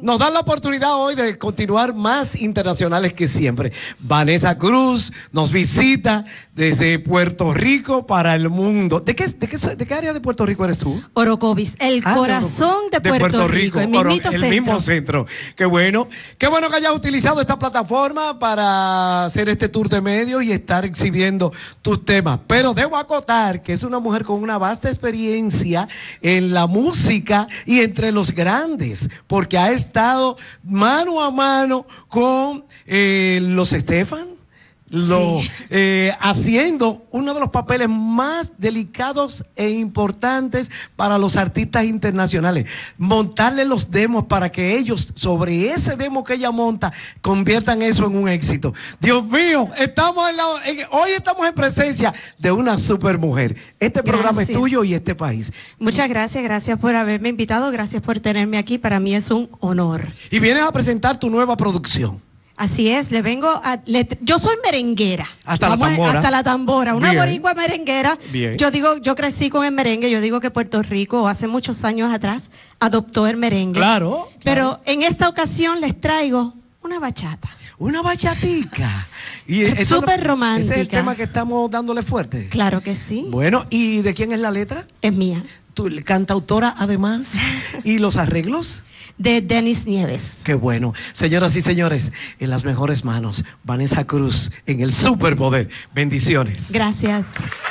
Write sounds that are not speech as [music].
nos dan la oportunidad hoy de continuar más internacionales que siempre. Vanessa Cruz nos visita desde Puerto Rico para el mundo. ¿De qué, área de Puerto Rico eres tú? Orocovis, el ah, corazón de, Puerto, Rico, el, el mismo centro. Qué bueno. Qué bueno que hayas utilizado esta plataforma para hacer este tour de medios y estar exhibiendo tus temas. Pero debo acotar que es una mujer con una vasta experiencia en la música y entre los grandes, porque a estado mano a mano con eh, los Estefan? lo, eh, haciendo uno de los papeles más delicados e importantes para los artistas internacionales. Montarle los demos para que ellos, sobre ese demo que ella monta, conviertan eso en un éxito. Dios mío, estamos hoy estamos en presencia de una super mujer. Este programa es tuyo y este país. Muchas gracias, gracias por haberme invitado, gracias por tenerme aquí. Para mí es un honor. Y vienes a presentar tu nueva producción. Así es, le vengo a, yo soy merenguera. Hasta la tambora. hasta la tambora, una boricua merenguera. Yo digo, yo crecí con el merengue, yo digo que Puerto Rico hace muchos años atrás adoptó el merengue. Claro. Pero en esta ocasión les traigo una bachata. Una bachatica. Y [laughs] es súper romántica. Ese es el tema que estamos dándole fuerte. Claro que sí. Bueno, ¿y de quién es la letra? Es mía. Tú, cantautora además. ¿Y los arreglos? De Denis Nieves. Qué bueno. Señoras y señores, en las mejores manos, Vanessa Cruz, en el superpoder. Bendiciones. Gracias.